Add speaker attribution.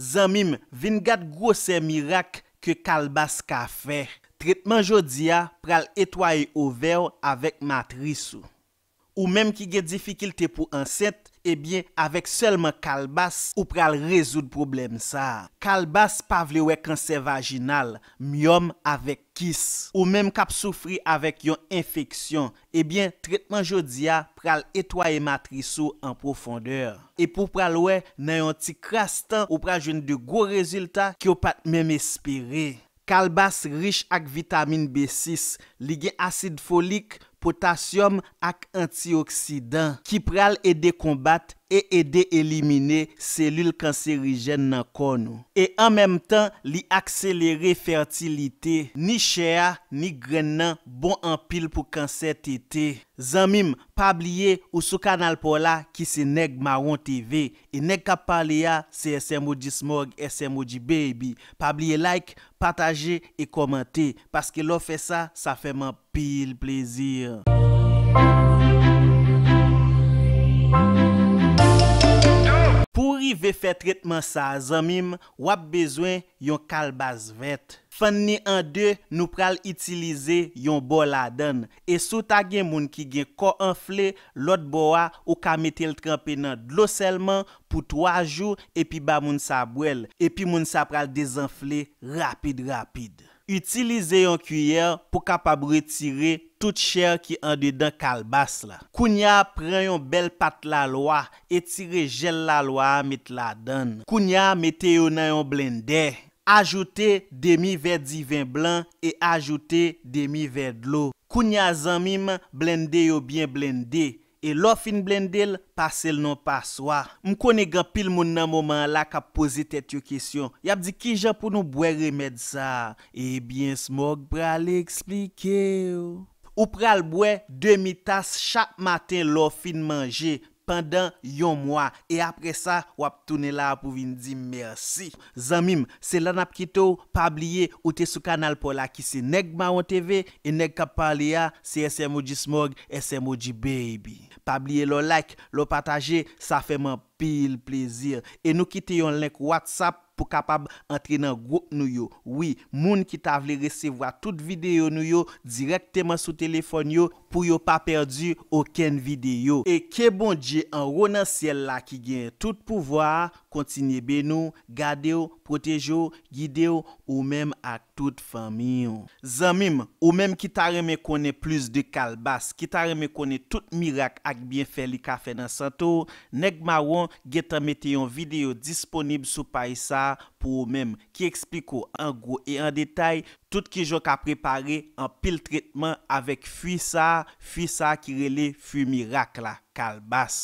Speaker 1: Zanmim, vin gat gwo se mirak ke kalbaz ka fe. Tritman jodi ya pral etwaye ou ver avèk matrisou. Ou menm ki ge difikilte pou anset, Ebyen, eh avèk selman kalbas ou pral rezoud problem sa. Kalbas pa vle wè kanser vaginal, myom avèk kis. Ou mèm kap soufri avèk yon infeksyon, ebyen, eh tretman jodi a pral etwaye matrisou an profondeur. E pou pral wè, nan yon ti krastan ou pral jwen de gwo rezultat ki ou pat mèm espire. Kalbas rich ak vitamine B6, ligye asid folik, Potasyum ak antioksidan ki pral ede kombat e ede elimine selul kanserijen nan kon nou. E an menm tan li akselere fertilite ni chea ni grennan bon an pil pou kanser tete. Zanmim, pabliye ou sou kanal pou la ki se neg Maron TV. E neg ka pali ya se SMO di smog, SMO di baby. Pabliye like, pataje e komante. Paske lo fe sa, sa fe man pabliye. pil plezir. Pou rive fe tretman sa zanmim, wap bezwen yon kalbaz vet. Fan ni an de, nou pral itilize yon bol adan. E sot agen moun ki gen ko enfle, lot bo a, ou ka metel trempen nan dlo selman, pou 3 jou, epi ba moun sa bwel. Epi moun sa pral dezenfle rapide rapide. Utilize yon kuyèr pou kapabre tire tout chèr ki an de dan kalbasse la. Kounya pren yon bel pat la loa e tire jel la loa mit la dan. Kounya metè yon nan yon blendè. Ajoute demi ver divin blan e ajoute demi ver dlou. Kounya zan mim blendè yon bien blendè. E lor fin blendel, pasel non paswa. Mkone gan pil moun nan moman la ka pose tet yo kisyon. Yap di ki jan pou nou bwe remed sa. Ebyen smog brale eksplike yo. Ou pral bwe, demi tas chak maten lor fin manje. pendant un mois et après ça ou tourner là pour venir dire merci zamim c'est là n'a pas oublier ou te sur canal pour la qui c'est neg on tv et neg Paliya, c'est SMOG smog SMOG baby pas le like le partager ça fait mon pile plaisir et nous quittons le link whatsapp pour capable d'entrer dans groupe nous yo oui moun qui t'a voulu recevoir toute vidéo vidéos directement sur téléphone pou yo pa perdi oken videyo. E ke bon di an ronan siel la ki gen tout pouvoa, kontinye be nou, gade yo, protejo, gide yo, ou mem ak tout fami yo. Zanmim, ou mem ki tare me kone plus de kalbas, ki tare me kone tout mirak ak bienfe li kafe nan santo, neg ma wan geta meteyon videyo disponib sou paisa, pou ou menm ki ekspliko an gro e an detay tout ki jok aprepari an pil tretman avèk fwi sa, fwi sa ki rele fwi mirak la kalbas.